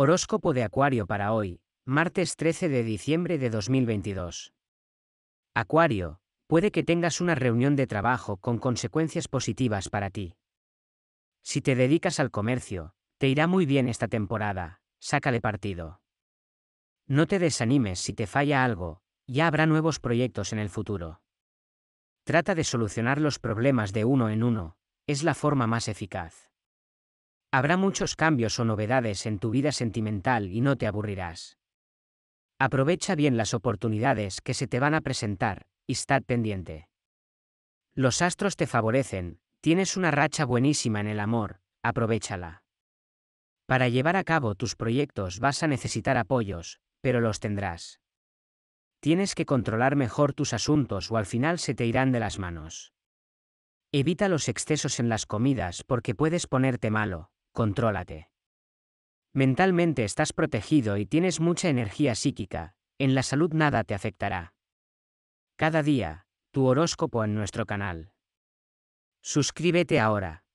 Horóscopo de Acuario para hoy, martes 13 de diciembre de 2022. Acuario, puede que tengas una reunión de trabajo con consecuencias positivas para ti. Si te dedicas al comercio, te irá muy bien esta temporada, sácale partido. No te desanimes si te falla algo, ya habrá nuevos proyectos en el futuro. Trata de solucionar los problemas de uno en uno, es la forma más eficaz. Habrá muchos cambios o novedades en tu vida sentimental y no te aburrirás. Aprovecha bien las oportunidades que se te van a presentar, y estad pendiente. Los astros te favorecen, tienes una racha buenísima en el amor, aprovechala. Para llevar a cabo tus proyectos vas a necesitar apoyos, pero los tendrás. Tienes que controlar mejor tus asuntos o al final se te irán de las manos. Evita los excesos en las comidas porque puedes ponerte malo contrólate. Mentalmente estás protegido y tienes mucha energía psíquica, en la salud nada te afectará. Cada día, tu horóscopo en nuestro canal. Suscríbete ahora.